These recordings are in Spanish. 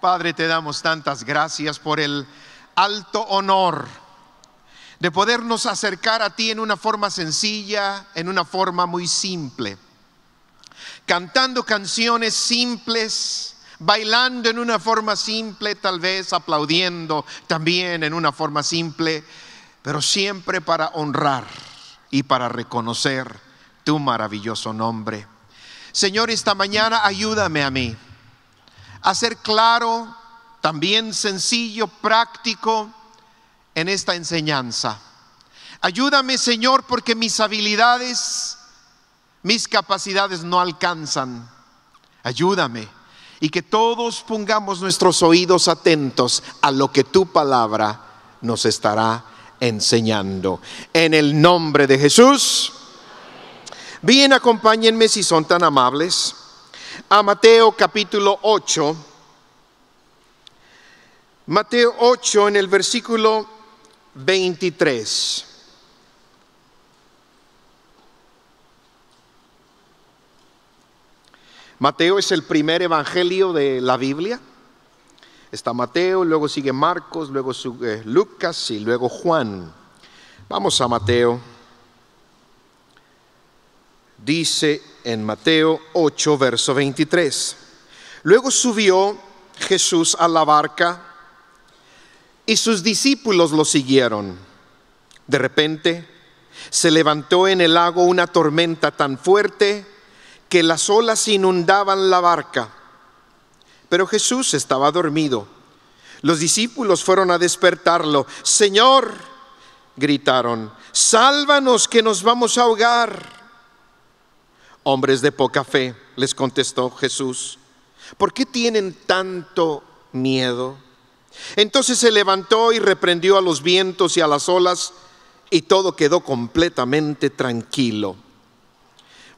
Padre, te damos tantas gracias por el alto honor de podernos acercar a ti en una forma sencilla, en una forma muy simple, cantando canciones simples, bailando en una forma simple, tal vez aplaudiendo también en una forma simple, pero siempre para honrar y para reconocer tu maravilloso nombre. Señor, esta mañana ayúdame a mí hacer claro, también sencillo, práctico en esta enseñanza. Ayúdame, Señor, porque mis habilidades, mis capacidades no alcanzan. Ayúdame y que todos pongamos nuestros oídos atentos a lo que tu palabra nos estará enseñando. En el nombre de Jesús. Bien, acompáñenme si son tan amables a Mateo capítulo 8. Mateo 8 en el versículo 23. Mateo es el primer evangelio de la Biblia. Está Mateo, luego sigue Marcos, luego Lucas y luego Juan. Vamos a Mateo dice en Mateo 8, verso 23. Luego subió Jesús a la barca y sus discípulos lo siguieron. De repente se levantó en el lago una tormenta tan fuerte que las olas inundaban la barca. Pero Jesús estaba dormido. Los discípulos fueron a despertarlo. Señor, gritaron, sálvanos que nos vamos a ahogar. Hombres de poca fe, les contestó Jesús, ¿por qué tienen tanto miedo? Entonces se levantó y reprendió a los vientos y a las olas y todo quedó completamente tranquilo.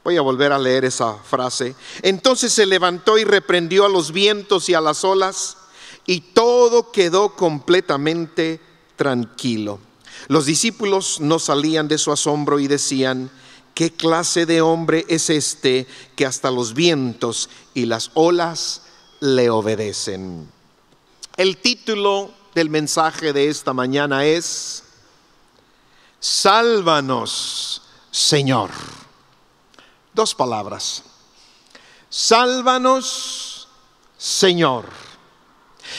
Voy a volver a leer esa frase. Entonces se levantó y reprendió a los vientos y a las olas y todo quedó completamente tranquilo. Los discípulos no salían de su asombro y decían, ¿Qué clase de hombre es este que hasta los vientos y las olas le obedecen? El título del mensaje de esta mañana es, Sálvanos, Señor. Dos palabras. Sálvanos, Señor.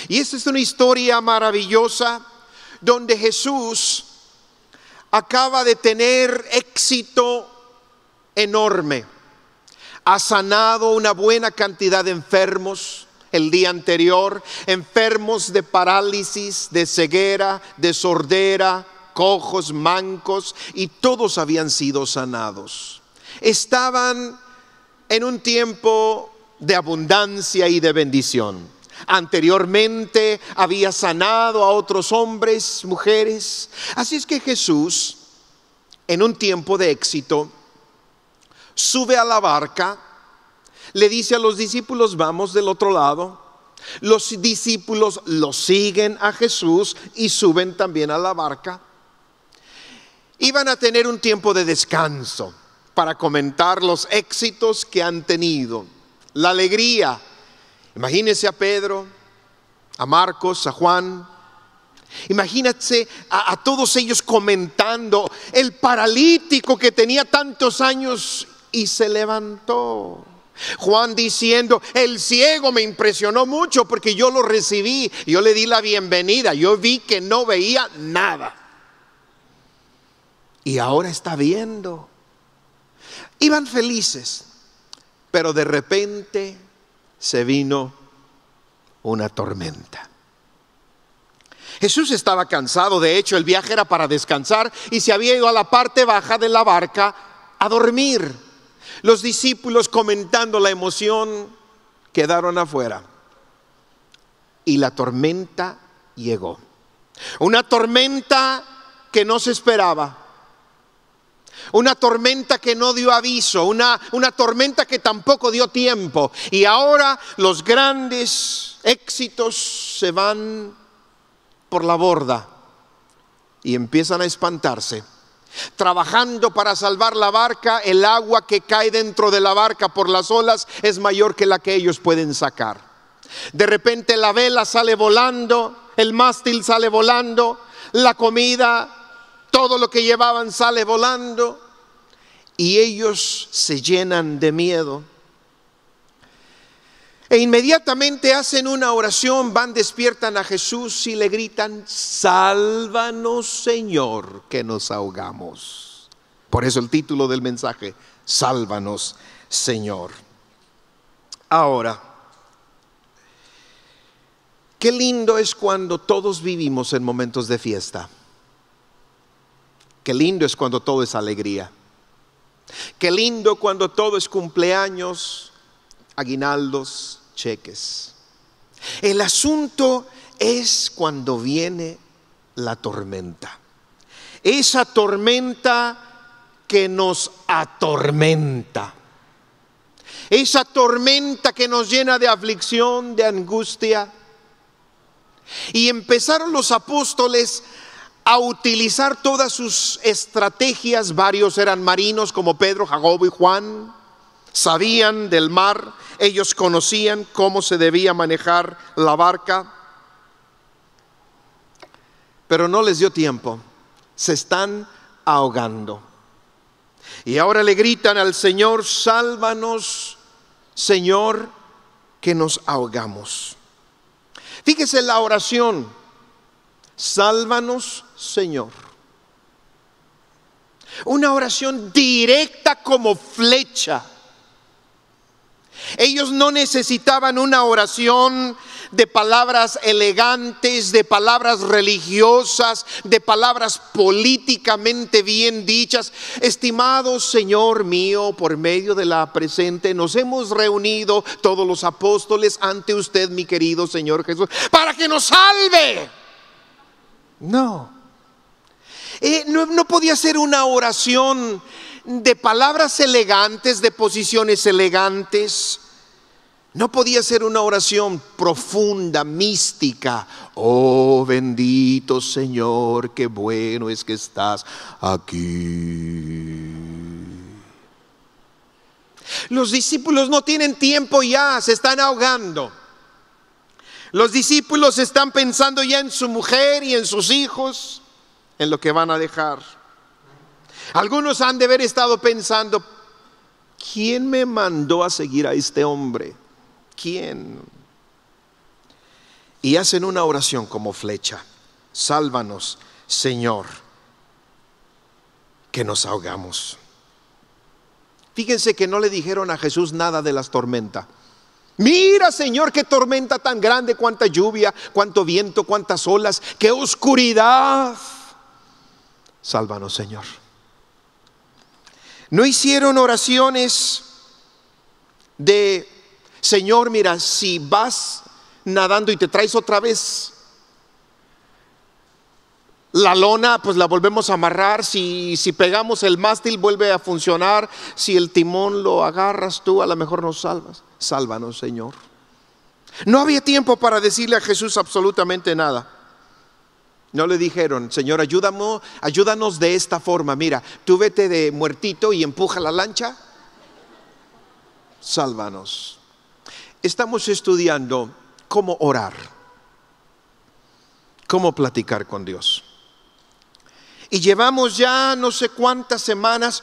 Y esta es una historia maravillosa donde Jesús acaba de tener éxito enorme. Ha sanado una buena cantidad de enfermos el día anterior, enfermos de parálisis, de ceguera, de sordera, cojos, mancos, y todos habían sido sanados. Estaban en un tiempo de abundancia y de bendición. Anteriormente había sanado a otros hombres, mujeres. Así es que Jesús, en un tiempo de éxito, sube a la barca, le dice a los discípulos, vamos del otro lado. Los discípulos lo siguen a Jesús y suben también a la barca. Iban a tener un tiempo de descanso para comentar los éxitos que han tenido, la alegría. Imagínense a Pedro, a Marcos, a Juan. Imagínense a, a todos ellos comentando el paralítico que tenía tantos años y se levantó. Juan diciendo, el ciego me impresionó mucho porque yo lo recibí, yo le di la bienvenida, yo vi que no veía nada. Y ahora está viendo. Iban felices, pero de repente se vino una tormenta. Jesús estaba cansado, de hecho el viaje era para descansar y se había ido a la parte baja de la barca a dormir. Los discípulos comentando la emoción quedaron afuera. Y la tormenta llegó. Una tormenta que no se esperaba. Una tormenta que no dio aviso, una, tormenta que tampoco dio tiempo. Y ahora los grandes éxitos se van por la borda y empiezan a espantarse. Trabajando para salvar la barca, el agua que cae dentro de la barca por las olas es mayor que la que ellos pueden sacar. De repente la vela sale volando, el mástil sale volando, la comida, todo lo que llevaban sale volando y ellos se llenan de miedo e inmediatamente hacen una oración, van, despiertan a Jesús y le gritan, sálvanos Señor, que nos ahogamos. Por eso el título del mensaje, sálvanos Señor. Ahora, Qué lindo es cuando todos vivimos en momentos de fiesta. Qué lindo es cuando todo es alegría. Qué lindo cuando todo es cumpleaños, aguinaldos, cheques. El asunto es cuando viene la tormenta. Esa tormenta que nos atormenta. Esa tormenta que nos llena de aflicción, de angustia. Y empezaron los apóstoles a utilizar todas sus estrategias. Varios eran marinos como Pedro, Jacobo y Juan. Sabían del mar, ellos conocían cómo se debía manejar la barca, pero no les dio tiempo. Se están ahogando. Y ahora le gritan al Señor, sálvanos, Señor, que nos ahogamos. Fíjese la oración, sálvanos, Señor. Una oración directa como flecha ellos no necesitaban una oración de palabras elegantes, de palabras religiosas, de palabras políticamente bien dichas. Estimado Señor mío, por medio de la presente nos hemos reunido todos los apóstoles ante usted, mi querido Señor Jesús, para que nos salve. No. Eh, no, no podía ser una oración de palabras elegantes, de posiciones elegantes. No podía ser una oración profunda, mística. Oh bendito Señor, qué bueno es que estás aquí. Los discípulos no tienen tiempo ya, se están ahogando. Los discípulos están pensando ya en su mujer y en sus hijos, en lo que van a dejar. Algunos han de haber estado pensando, ¿quién me mandó a seguir a este hombre? ¿Quién? Y hacen una oración como flecha. Sálvanos, Señor, que nos ahogamos. Fíjense que no le dijeron a Jesús nada de las tormentas. Mira, Señor, qué tormenta tan grande, cuánta lluvia, cuánto viento, cuántas olas, qué oscuridad. Sálvanos, Señor. No hicieron oraciones de, Señor, mira, si vas nadando y te traes otra vez la lona, pues la volvemos a amarrar, si, si pegamos el mástil vuelve a funcionar, si el timón lo agarras tú, a lo mejor nos salvas. Sálvanos, Señor. No había tiempo para decirle a Jesús absolutamente nada. No le dijeron, Señor, ayúdame, ayúdanos de esta forma. Mira, tú vete de muertito y empuja la lancha. Sálvanos. Estamos estudiando cómo orar, cómo platicar con Dios. Y llevamos ya no sé cuántas semanas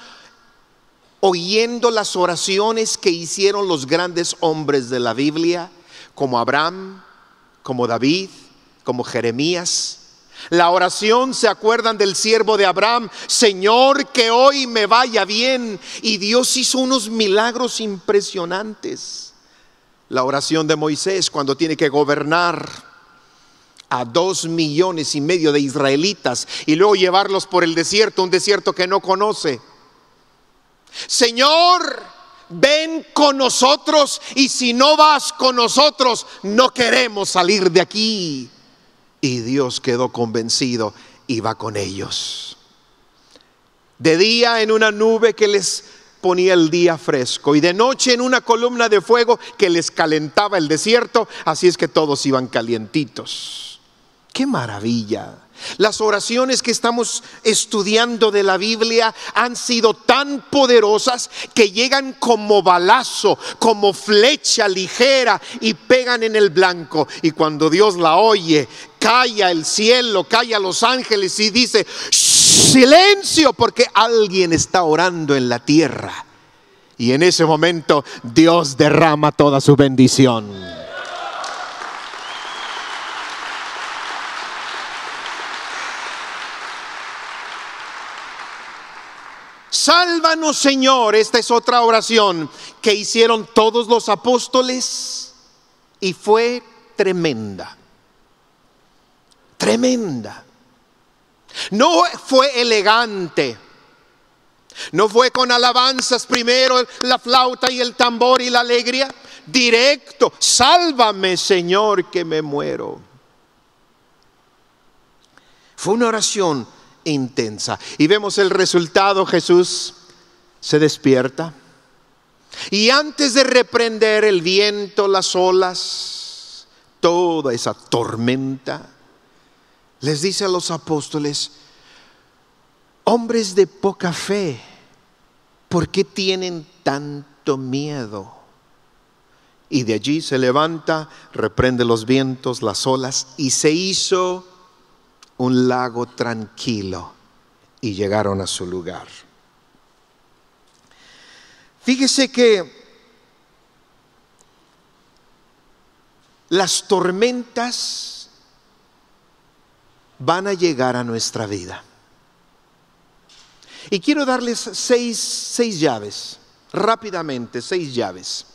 oyendo las oraciones que hicieron los grandes hombres de la Biblia, como Abraham, como David, como Jeremías la oración, ¿se acuerdan del siervo de Abraham? Señor, que hoy me vaya bien. Y Dios hizo unos milagros impresionantes. La oración de Moisés cuando tiene que gobernar a dos millones y medio de israelitas y luego llevarlos por el desierto, un desierto que no conoce. Señor, ven con nosotros y si no vas con nosotros, no queremos salir de aquí. Y Dios quedó convencido iba va con ellos. De día en una nube que les ponía el día fresco y de noche en una columna de fuego que les calentaba el desierto, así es que todos iban calientitos. ¡Qué maravilla! Las oraciones que estamos estudiando de la Biblia han sido tan poderosas que llegan como balazo, como flecha ligera y pegan en el blanco. Y cuando Dios la oye, calla el cielo, calla los ángeles y dice, silencio, porque alguien está orando en la tierra. Y en ese momento Dios derrama toda su bendición. Sálvanos Señor, esta es otra oración que hicieron todos los apóstoles y fue tremenda tremenda. No fue elegante. No fue con alabanzas primero la flauta y el tambor y la alegría. Directo, sálvame Señor que me muero. Fue una oración intensa. Y vemos el resultado, Jesús se despierta. Y antes de reprender el viento, las olas, toda esa tormenta, les dice a los apóstoles, hombres de poca fe, ¿por qué tienen tanto miedo? Y de allí se levanta, reprende los vientos, las olas, y se hizo un lago tranquilo, y llegaron a su lugar. Fíjese que las tormentas van a llegar a nuestra vida. Y quiero darles seis, llaves, rápidamente, seis llaves.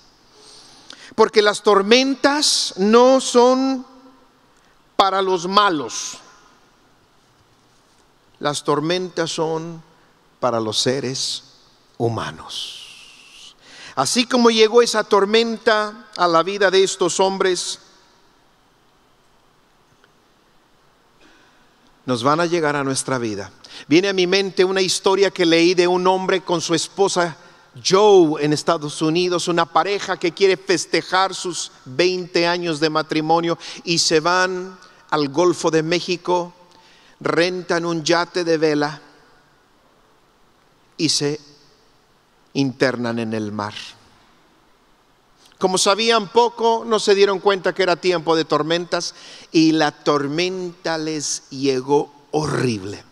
Porque las tormentas no son para los malos. Las tormentas son para los seres humanos. Así como llegó esa tormenta a la vida de estos hombres, nos van a llegar a nuestra vida. Viene a mi mente una historia que leí de un hombre con su esposa Joe en Estados Unidos, una pareja que quiere festejar sus 20 años de matrimonio y se van al Golfo de México, rentan un yate de vela y se internan en el mar. Como sabían poco, no se dieron cuenta que era tiempo de tormentas y la tormenta les llegó horrible.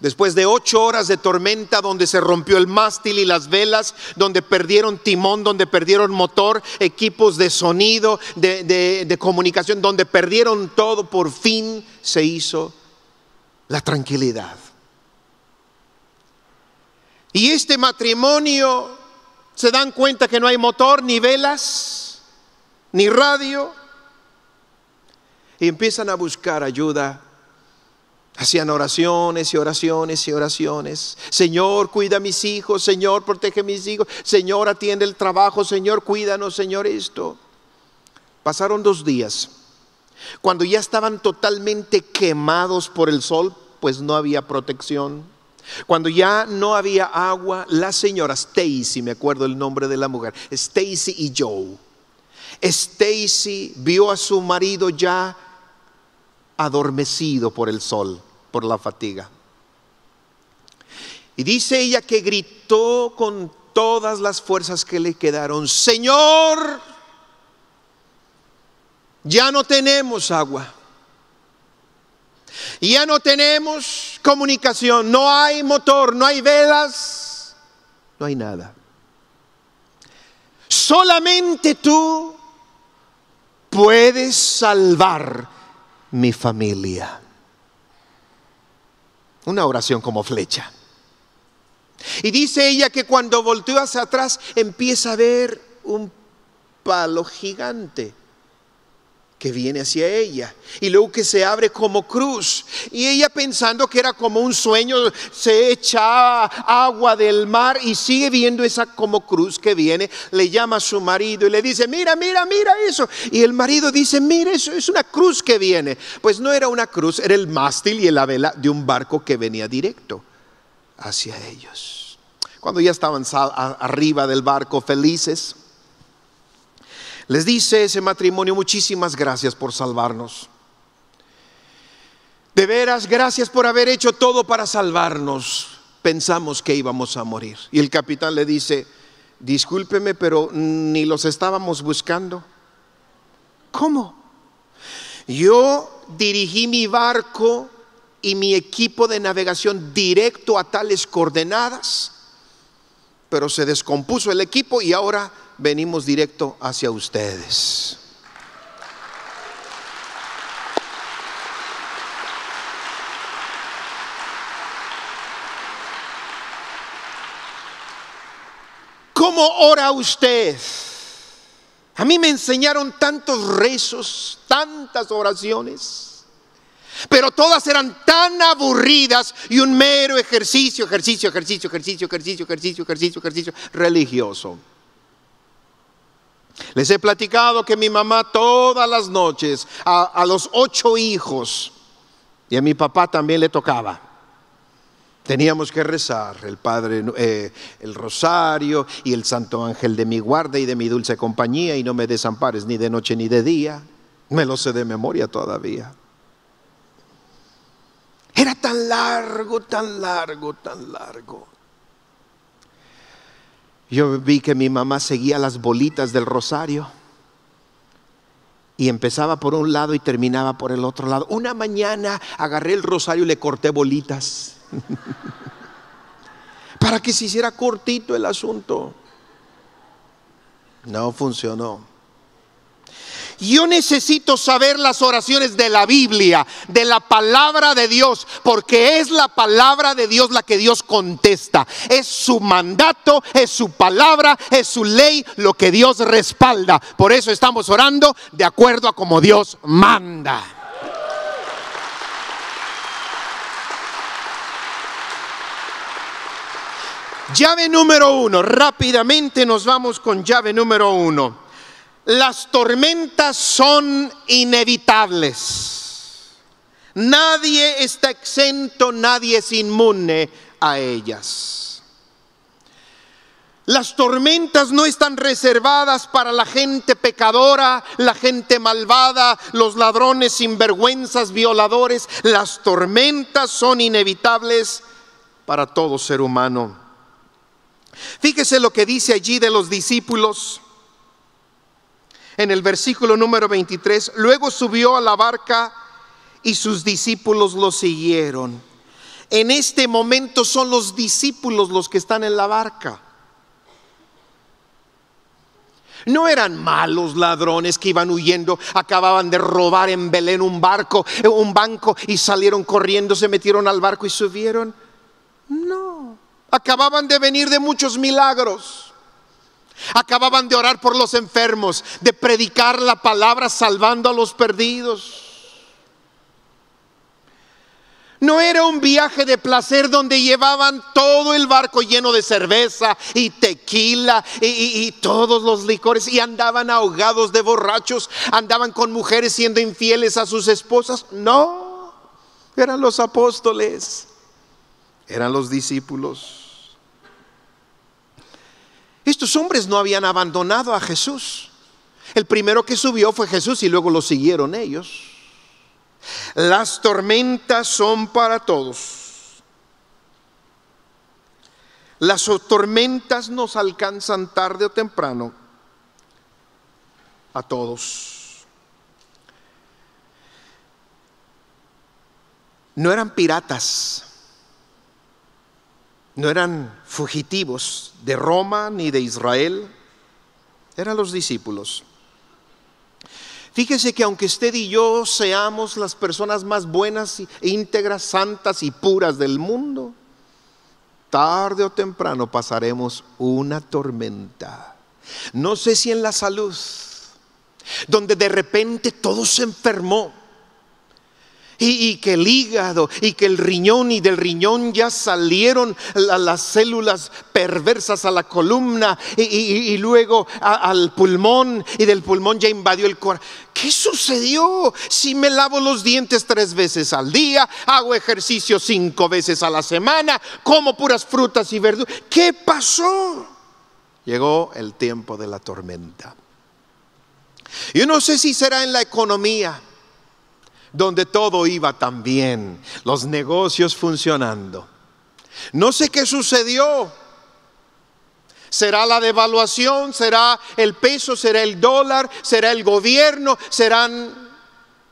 Después de ocho horas de tormenta, donde se rompió el mástil y las velas, donde perdieron timón, donde perdieron motor, equipos de sonido, de, comunicación, donde perdieron todo, por fin se hizo la tranquilidad. Y este matrimonio se dan cuenta que no hay motor, ni velas, ni radio. Y empiezan a buscar ayuda. Hacían oraciones y oraciones y oraciones. Señor, cuida a mis hijos. Señor, protege a mis hijos. Señor, atiende el trabajo. Señor, cuídanos. Señor, esto. Pasaron dos días. Cuando ya estaban totalmente quemados por el sol, pues no había protección. Cuando ya no había agua, la señora Stacy, me acuerdo el nombre de la mujer, Stacy y Joe. Stacy vio a su marido ya adormecido por el sol, por la fatiga. Y dice ella que gritó con todas las fuerzas que le quedaron, Señor, ya no tenemos agua, ya no tenemos comunicación, no hay motor, no hay velas, no hay nada. Solamente tú puedes salvar mi familia. Una oración como flecha. Y dice ella que cuando volteó hacia atrás empieza a ver un palo gigante que viene hacia ella y luego que se abre como cruz. Y ella pensando que era como un sueño, se echa agua del mar y sigue viendo esa como cruz que viene, le llama a su marido y le dice, mira, mira, mira eso. Y el marido dice, mira, eso es una cruz que viene. Pues no era una cruz, era el mástil y la vela de un barco que venía directo hacia ellos. Cuando ya estaban arriba del barco felices, les dice ese matrimonio, muchísimas gracias por salvarnos. De veras, gracias por haber hecho todo para salvarnos. Pensamos que íbamos a morir. Y el capitán le dice, discúlpeme, pero ni los estábamos buscando. ¿Cómo? Yo dirigí mi barco y mi equipo de navegación directo a tales coordenadas, pero se descompuso el equipo y ahora venimos directo hacia ustedes. ¿Cómo ora usted? A mí me enseñaron tantos rezos, tantas oraciones, pero todas eran tan aburridas y un mero ejercicio, ejercicio, ejercicio, ejercicio, ejercicio, ejercicio, ejercicio, ejercicio religioso. Les he platicado que mi mamá todas las noches a, los ocho hijos y a mi papá también le tocaba. Teníamos que rezar el Padre, eh, el Rosario y el Santo Ángel de mi guarda y de mi dulce compañía y no me desampares ni de noche ni de día. Me lo sé de memoria todavía. Era tan largo, tan largo, tan largo. Yo vi que mi mamá seguía las bolitas del rosario y empezaba por un lado y terminaba por el otro lado. Una mañana agarré el rosario y le corté bolitas para que se hiciera cortito el asunto. No funcionó. Yo necesito saber las oraciones de la Biblia, de la palabra de Dios, porque es la palabra de Dios la que Dios contesta. Es su mandato, es su palabra, es su ley, lo que Dios respalda. Por eso estamos orando de acuerdo a como Dios manda. Llave número uno, rápidamente nos vamos con llave número uno. Las tormentas son inevitables. Nadie está exento, nadie es inmune a ellas. Las tormentas no están reservadas para la gente pecadora, la gente malvada, los ladrones, sinvergüenzas, violadores. Las tormentas son inevitables para todo ser humano. Fíjese lo que dice allí de los discípulos en el versículo número 23, luego subió a la barca y sus discípulos lo siguieron. En este momento son los discípulos los que están en la barca. No eran malos ladrones que iban huyendo, acababan de robar en Belén un barco, un banco y salieron corriendo, se metieron al barco y subieron. No, acababan de venir de muchos milagros. Acababan de orar por los enfermos, de predicar la palabra salvando a los perdidos. No era un viaje de placer donde llevaban todo el barco lleno de cerveza y tequila y, todos los licores y andaban ahogados de borrachos, andaban con mujeres siendo infieles a sus esposas. No, eran los apóstoles, eran los discípulos. Estos hombres no habían abandonado a Jesús. El primero que subió fue Jesús y luego lo siguieron ellos. Las tormentas son para todos. Las tormentas nos alcanzan tarde o temprano a todos. No eran piratas no eran fugitivos de Roma ni de Israel, eran los discípulos. Fíjese que aunque usted y yo seamos las personas más buenas, e íntegras, santas y puras del mundo, tarde o temprano pasaremos una tormenta. No sé si en la salud, donde de repente todo se enfermó, y, que el hígado y que el riñón y del riñón ya salieron las células perversas a la columna y, luego al pulmón y del pulmón ya invadió el corazón. ¿Qué sucedió? Si me lavo los dientes tres veces al día, hago ejercicio cinco veces a la semana, como puras frutas y verduras. ¿Qué pasó? Llegó el tiempo de la tormenta. Yo no sé si será en la economía donde todo iba tan bien, los negocios funcionando. No sé qué sucedió. Será la devaluación, será el peso, será el dólar, será el gobierno, serán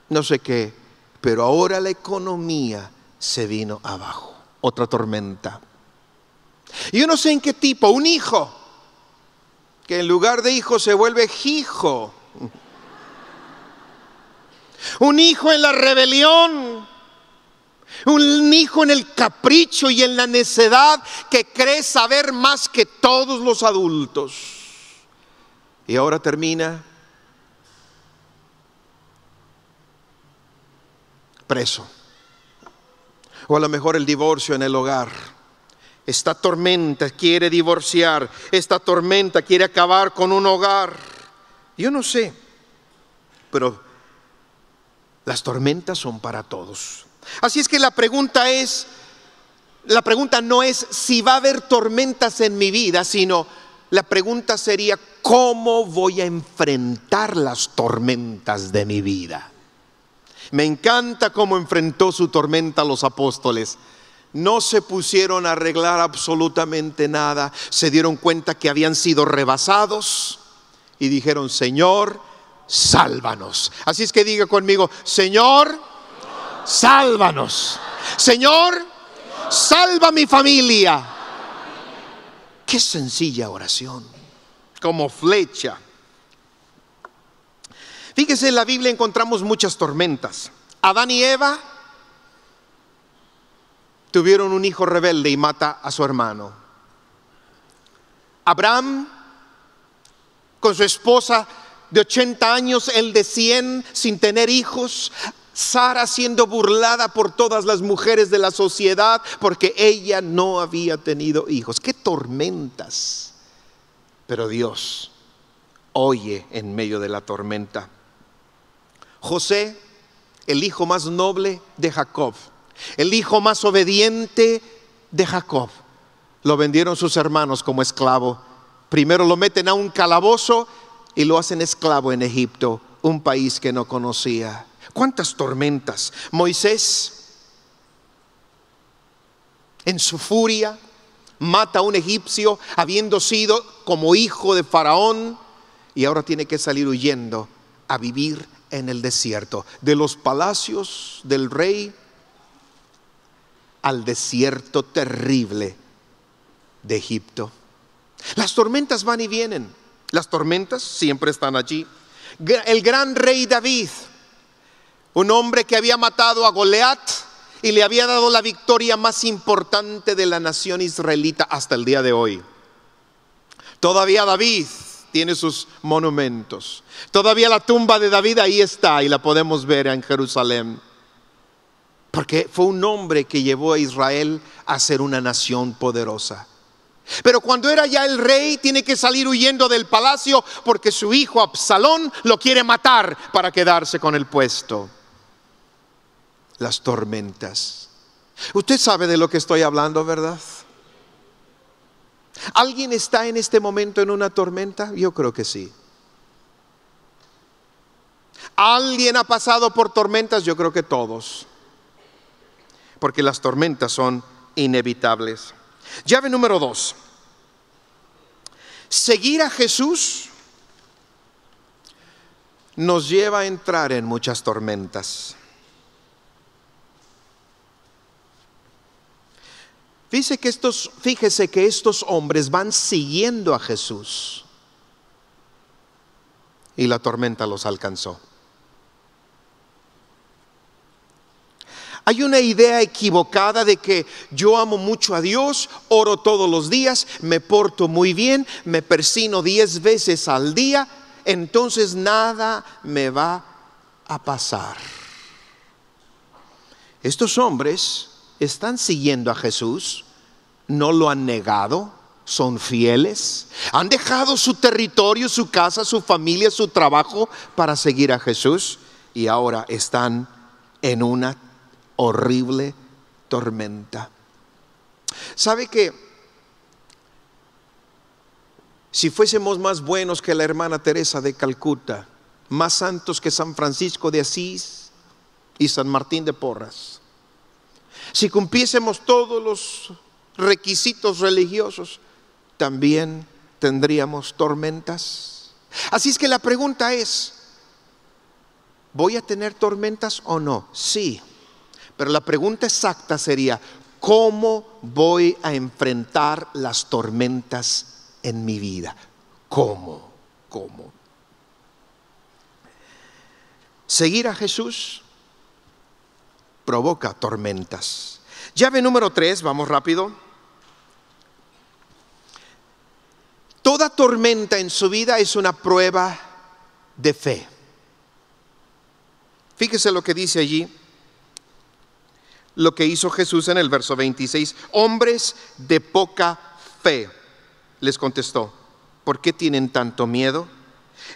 no sé qué. Pero ahora la economía se vino abajo. Otra tormenta. Yo no sé en qué tipo. Un hijo, que en lugar de hijo se vuelve hijo un hijo en la rebelión, un hijo en el capricho y en la necedad que cree saber más que todos los adultos. Y ahora termina preso. O a lo mejor el divorcio en el hogar. Esta tormenta quiere divorciar, esta tormenta quiere acabar con un hogar. Yo no sé, pero las tormentas son para todos. Así es que la pregunta es, la pregunta no es si va a haber tormentas en mi vida, sino la pregunta sería, ¿cómo voy a enfrentar las tormentas de mi vida? Me encanta cómo enfrentó su tormenta los apóstoles. No se pusieron a arreglar absolutamente nada. Se dieron cuenta que habían sido rebasados y dijeron, Señor, sálvanos. Así es que diga conmigo, Señor, sálvanos. Señor, salva mi familia. Qué sencilla oración, como flecha. Fíjese, en la Biblia encontramos muchas tormentas. Adán y Eva tuvieron un hijo rebelde y mata a su hermano. Abraham con su esposa de 80 años, el de 100 sin tener hijos, Sara siendo burlada por todas las mujeres de la sociedad porque ella no había tenido hijos. ¡Qué tormentas! Pero Dios oye en medio de la tormenta. José, el hijo más noble de Jacob, el hijo más obediente de Jacob, lo vendieron sus hermanos como esclavo. Primero lo meten a un calabozo y lo hacen esclavo en Egipto, un país que no conocía. ¿Cuántas tormentas? Moisés, en su furia, mata a un egipcio habiendo sido como hijo de Faraón y ahora tiene que salir huyendo a vivir en el desierto, de los palacios del rey al desierto terrible de Egipto. Las tormentas van y vienen. Las tormentas siempre están allí. El gran rey David, un hombre que había matado a Goliat y le había dado la victoria más importante de la nación israelita hasta el día de hoy. Todavía David tiene sus monumentos. Todavía la tumba de David ahí está y la podemos ver en Jerusalén. Porque fue un hombre que llevó a Israel a ser una nación poderosa. Pero cuando era ya el rey, tiene que salir huyendo del palacio porque su hijo Absalón lo quiere matar para quedarse con el puesto. Las tormentas. Usted sabe de lo que estoy hablando, ¿verdad? ¿Alguien está en este momento en una tormenta? Yo creo que sí. ¿Alguien ha pasado por tormentas? Yo creo que todos. Porque las tormentas son inevitables. Llave número dos. Seguir a Jesús nos lleva a entrar en muchas tormentas. que estos, fíjese que estos hombres van siguiendo a Jesús y la tormenta los alcanzó. Hay una idea equivocada de que yo amo mucho a Dios, oro todos los días, me porto muy bien, me persino diez veces al día, entonces nada me va a pasar. Estos hombres están siguiendo a Jesús, no lo han negado, son fieles, han dejado su territorio, su casa, su familia, su trabajo para seguir a Jesús y ahora están en una horrible tormenta. ¿Sabe que si fuésemos más buenos que la hermana Teresa de Calcuta, más santos que San Francisco de Asís y San Martín de Porras, si cumpliésemos todos los requisitos religiosos, también tendríamos tormentas. Así es que la pregunta es, ¿voy a tener tormentas o no? Sí. Pero la pregunta exacta sería, ¿cómo voy a enfrentar las tormentas en mi vida? ¿Cómo? ¿Cómo? Seguir a Jesús provoca tormentas. Llave número tres, vamos rápido. Toda tormenta en su vida es una prueba de fe. Fíjese lo que dice allí lo que hizo Jesús en el verso 26. Hombres de poca fe, les contestó, ¿por qué tienen tanto miedo?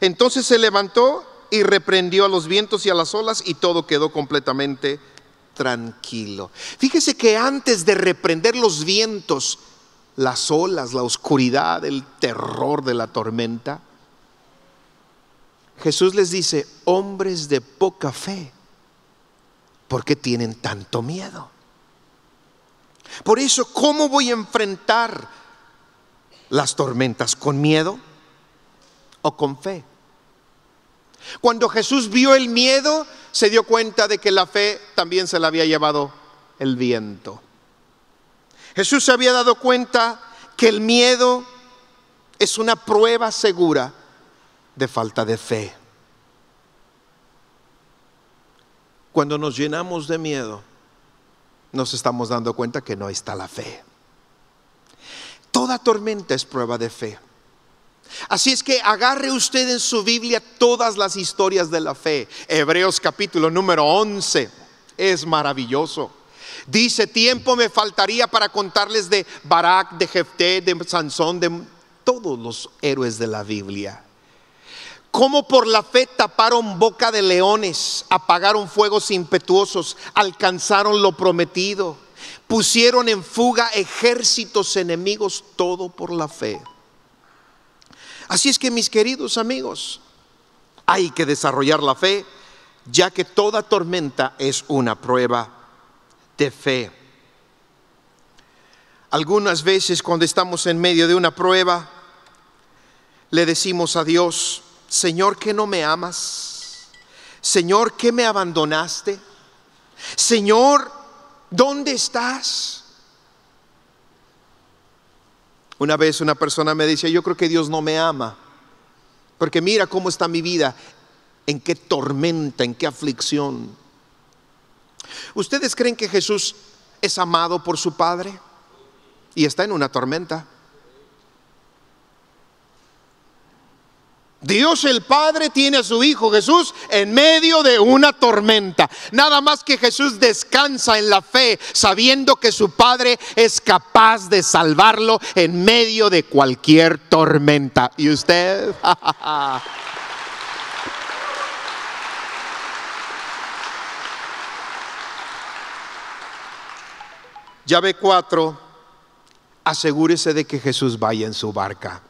Entonces se levantó y reprendió a los vientos y a las olas y todo quedó completamente tranquilo. Fíjese que antes de reprender los vientos, las olas, la oscuridad, el terror de la tormenta, Jesús les dice, hombres de poca fe. ¿Por qué tienen tanto miedo? Por eso, ¿cómo voy a enfrentar las tormentas? ¿Con miedo o con fe? Cuando Jesús vio el miedo, se dio cuenta de que la fe también se la había llevado el viento. Jesús se había dado cuenta que el miedo es una prueba segura de falta de fe. Cuando nos llenamos de miedo, nos estamos dando cuenta que no está la fe. Toda tormenta es prueba de fe. Así es que agarre usted en su Biblia todas las historias de la fe. Hebreos capítulo número 11 es maravilloso. Dice, tiempo me faltaría para contarles de Barak, de Jefté, de Sansón, de todos los héroes de la Biblia. Como por la fe taparon boca de leones, apagaron fuegos impetuosos, alcanzaron lo prometido, pusieron en fuga ejércitos enemigos, todo por la fe. Así es que mis queridos amigos, hay que desarrollar la fe, ya que toda tormenta es una prueba de fe. Algunas veces cuando estamos en medio de una prueba, le decimos a Dios, Señor, que no me amas. Señor, que me abandonaste. Señor, ¿dónde estás? Una vez una persona me dice yo creo que Dios no me ama, porque mira cómo está mi vida, en qué tormenta, en qué aflicción. ¿Ustedes creen que Jesús es amado por su Padre y está en una tormenta? Dios el Padre tiene a su Hijo Jesús en medio de una tormenta. Nada más que Jesús descansa en la fe, sabiendo que su Padre es capaz de salvarlo en medio de cualquier tormenta. ¿Y usted? Llave 4. Asegúrese de que Jesús vaya en su barca.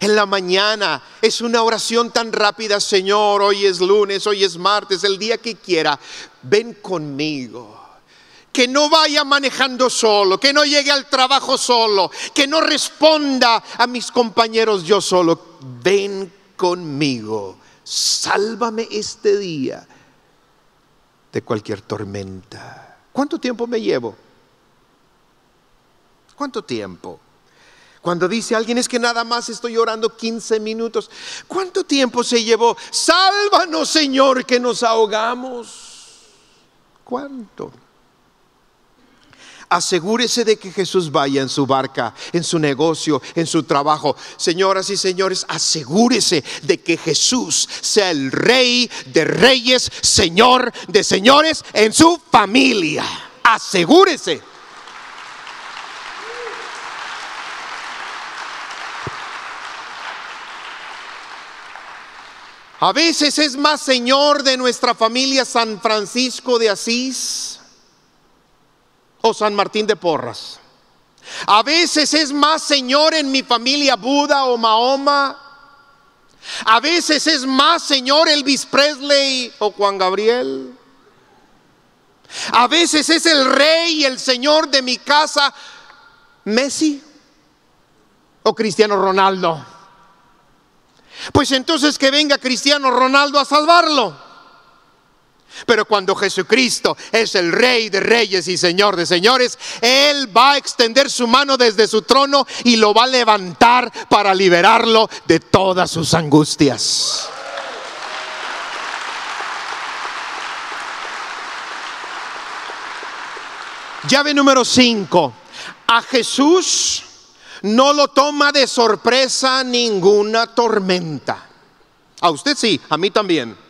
en la mañana. Es una oración tan rápida, Señor, hoy es lunes, hoy es martes, el día que quiera. Ven conmigo. Que no vaya manejando solo, que no llegue al trabajo solo, que no responda a mis compañeros yo solo. Ven conmigo, sálvame este día de cualquier tormenta. ¿Cuánto tiempo me llevo? ¿Cuánto tiempo? Cuando dice alguien es que nada más estoy orando 15 minutos, ¿cuánto tiempo se llevó? Sálvanos Señor que nos ahogamos. ¿Cuánto? asegúrese de que Jesús vaya en su barca, en su negocio, en su trabajo. Señoras y señores, asegúrese de que Jesús sea el rey de reyes, señor de señores en su familia. Asegúrese. A veces es más señor de nuestra familia San Francisco de Asís o San Martín de Porras. A veces es más señor en mi familia Buda o Mahoma. A veces es más señor Elvis Presley o Juan Gabriel. A veces es el rey y el señor de mi casa Messi o Cristiano Ronaldo. Pues entonces que venga Cristiano Ronaldo a salvarlo. Pero cuando Jesucristo es el Rey de Reyes y Señor de Señores, Él va a extender su mano desde su trono y lo va a levantar para liberarlo de todas sus angustias. Llave número 5. A Jesús no lo toma de sorpresa ninguna tormenta. A usted sí, a mí también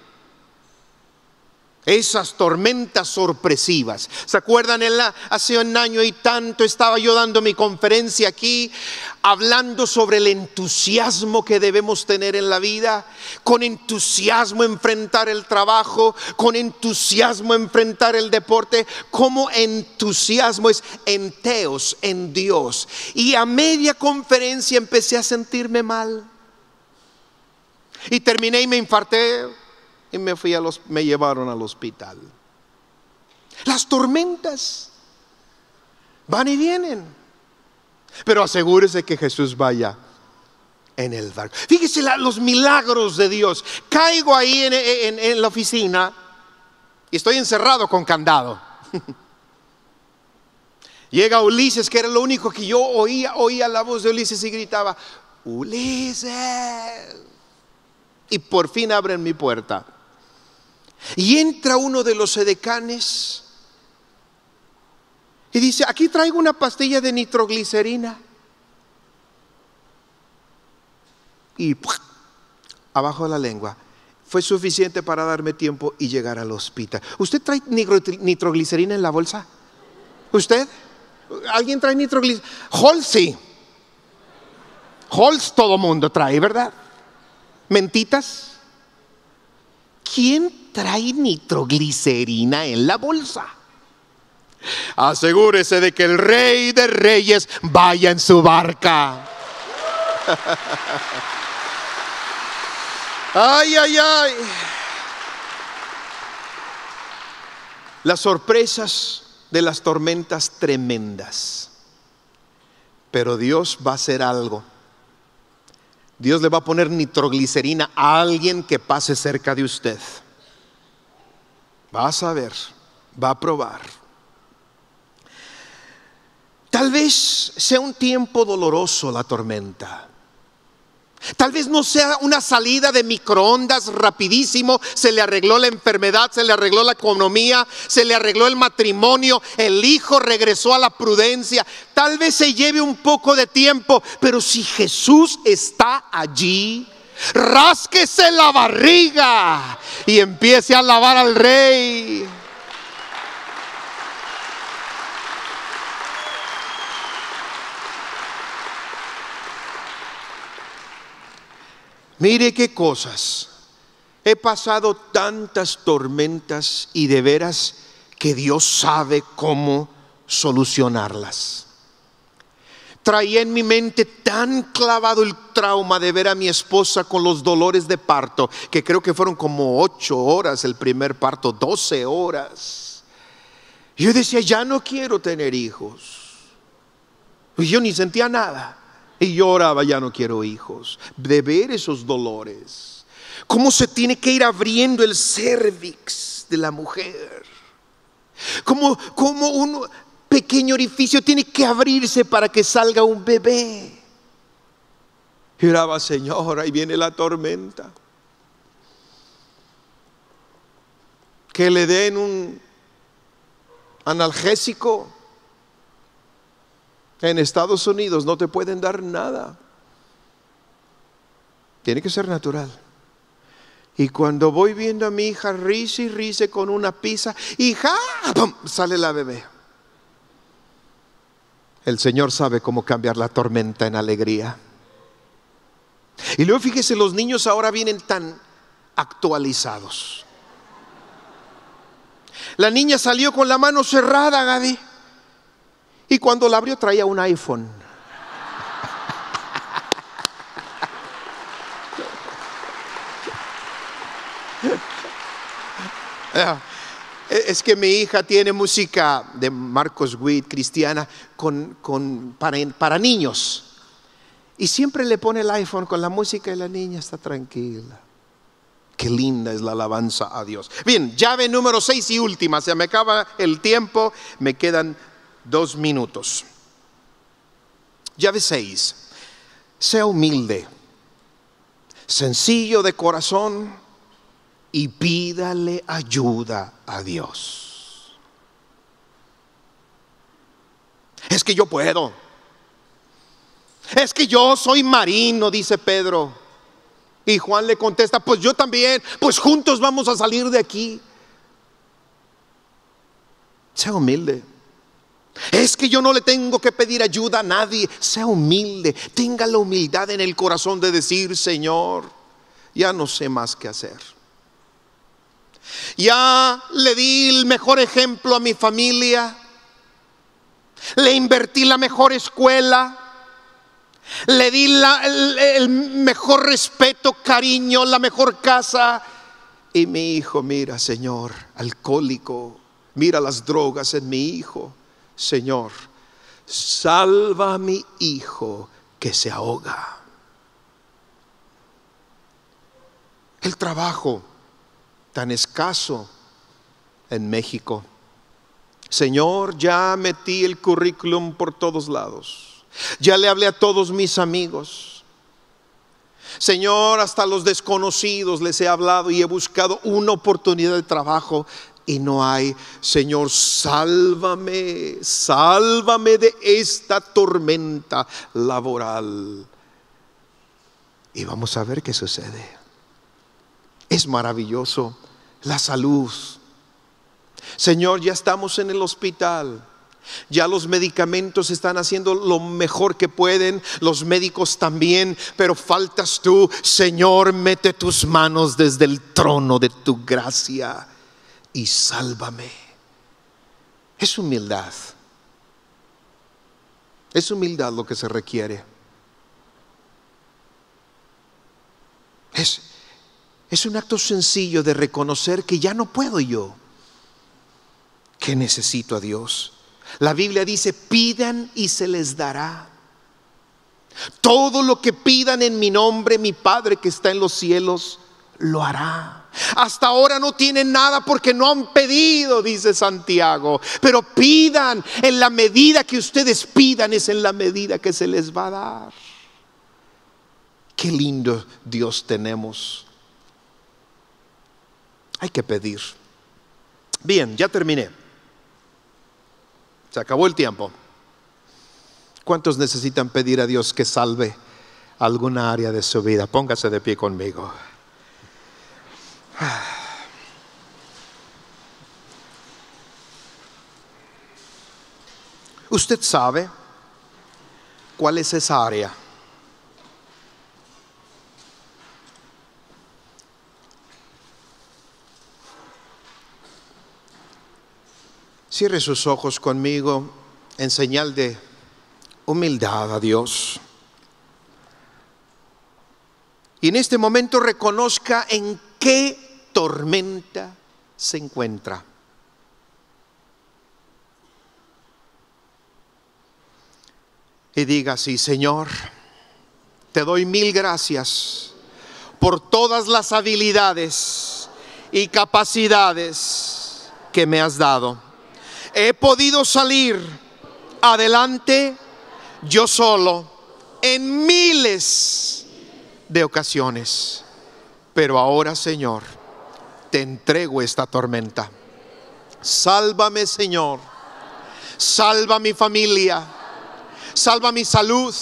esas tormentas sorpresivas. ¿Se acuerdan? En hace un año y tanto estaba yo dando mi conferencia aquí, hablando sobre el entusiasmo que debemos tener en la vida, con entusiasmo enfrentar el trabajo, con entusiasmo enfrentar el deporte, como entusiasmo es en Teos, en Dios. Y a media conferencia empecé a sentirme mal. Y terminé y me infarté y me, fui a los, me llevaron al hospital. Las tormentas van y vienen, pero asegúrese que Jesús vaya en el barco. Fíjese los milagros de Dios. Caigo ahí en, en la oficina y estoy encerrado con candado. Llega Ulises, que era lo único que yo oía, oía la voz de Ulises y gritaba, Ulises. Y por fin abren mi puerta. Y entra uno de los edecanes y dice, aquí traigo una pastilla de nitroglicerina. Y abajo de la lengua. Fue suficiente para darme tiempo y llegar al hospital. ¿Usted trae nitroglicerina en la bolsa? ¿Usted? ¿Alguien trae nitroglicerina? Holz sí. Holz todo mundo trae, ¿verdad? Mentitas. ¿quién trae nitroglicerina en la bolsa? Asegúrese de que el rey de reyes vaya en su barca. Ay, ay, ay. Las sorpresas de las tormentas tremendas. Pero Dios va a hacer algo Dios le va a poner nitroglicerina a alguien que pase cerca de usted. Va a saber, va a probar. Tal vez sea un tiempo doloroso la tormenta. Tal vez no sea una salida de microondas rapidísimo, se le arregló la enfermedad, se le arregló la economía, se le arregló el matrimonio, el hijo regresó a la prudencia. Tal vez se lleve un poco de tiempo, pero si Jesús está allí, rásquese la barriga y empiece a alabar al rey. Mire qué cosas. He pasado tantas tormentas y de veras que Dios sabe cómo solucionarlas. Traía en mi mente tan clavado el trauma de ver a mi esposa con los dolores de parto, que creo que fueron como ocho horas el primer parto, doce horas. Yo decía, ya no quiero tener hijos. Y pues yo ni sentía nada. Y lloraba ya no quiero hijos, de ver esos dolores. Cómo se tiene que ir abriendo el cervix de la mujer. Cómo, cómo un pequeño orificio tiene que abrirse para que salga un bebé. lloraba señora Señor, ahí viene la tormenta. Que le den un analgésico en Estados Unidos no te pueden dar nada. Tiene que ser natural. Y cuando voy viendo a mi hija risa y risa con una pizza, y ¡pum! sale la bebé. El Señor sabe cómo cambiar la tormenta en alegría. Y luego fíjese, los niños ahora vienen tan actualizados. La niña salió con la mano cerrada, Gaby. Y cuando la abrió traía un iPhone. Ah, e-, es que mi hija tiene música de Marcos Witt, cristiana, con, con, para, para niños. Y siempre le pone el iPhone con la música y la niña está tranquila. Qué linda es la alabanza a Dios. Bien, llave número 6 y última. Se me acaba el tiempo, me quedan dos minutos. Llave 6. Sea humilde, sencillo de corazón y pídale ayuda a Dios. Es que yo puedo. Es que yo soy marino, dice Pedro. Y Juan le contesta, pues yo también, pues juntos vamos a salir de aquí. Sea humilde. Es que yo no le tengo que pedir ayuda a nadie. Sea humilde, tenga la humildad en el corazón de decir, Señor, ya no sé más qué hacer. Ya le di el mejor ejemplo a mi familia. Le invertí la mejor escuela. Le di el mejor respeto, cariño, la mejor casa. Y mi hijo, mira, Señor, alcohólico, mira las drogas en mi hijo. Señor, salva a mi hijo que se ahoga. El trabajo tan escaso en México. Señor, ya metí el currículum por todos lados. Ya le hablé a todos mis amigos. Señor, hasta los desconocidos les he hablado y he buscado una oportunidad de trabajo y no hay, Señor, sálvame, sálvame de esta tormenta laboral. Y vamos a ver qué sucede. Es maravilloso la salud. Señor, ya estamos en el hospital. Ya los medicamentos están haciendo lo mejor que pueden, los médicos también, pero faltas tú. Señor, mete tus manos desde el trono de tu gracia y sálvame. Es humildad. Es humildad lo que se requiere. Es, es un acto sencillo de reconocer que ya no puedo yo, que necesito a Dios. La Biblia dice, pidan y se les dará. Todo lo que pidan en mi nombre, mi Padre que está en los cielos, lo hará. Hasta ahora no tienen nada porque no han pedido, dice Santiago. Pero pidan, en la medida que ustedes pidan es en la medida que se les va a dar. Qué lindo Dios tenemos. Hay que pedir. Bien, ya terminé. Se acabó el tiempo. ¿Cuántos necesitan pedir a Dios que salve alguna área de su vida? Póngase de pie conmigo. Usted sabe cuál es esa área. Cierre sus ojos conmigo en señal de humildad a Dios. Y en este momento reconozca en qué tormenta se encuentra. Y diga así, Señor, te doy mil gracias por todas las habilidades y capacidades que me has dado. He podido salir adelante yo solo en miles de ocasiones. Pero ahora, Señor, te entrego esta tormenta. Sálvame, Señor. Salva mi familia. Salva mi salud.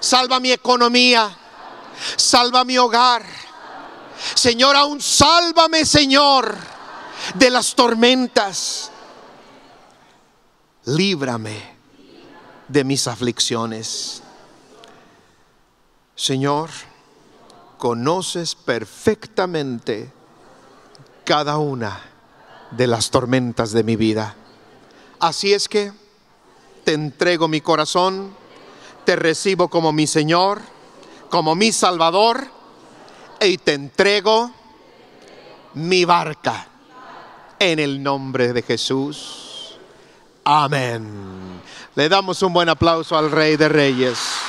Salva mi economía. Salva mi hogar. Señor, aún sálvame, Señor, de las tormentas. Líbrame de mis aflicciones. Señor, conoces perfectamente cada una de las tormentas de mi vida. Así es que te entrego mi corazón, te recibo como mi Señor, como mi Salvador, y te entrego mi barca en el nombre de Jesús. Amén. Le damos un buen aplauso al Rey de Reyes.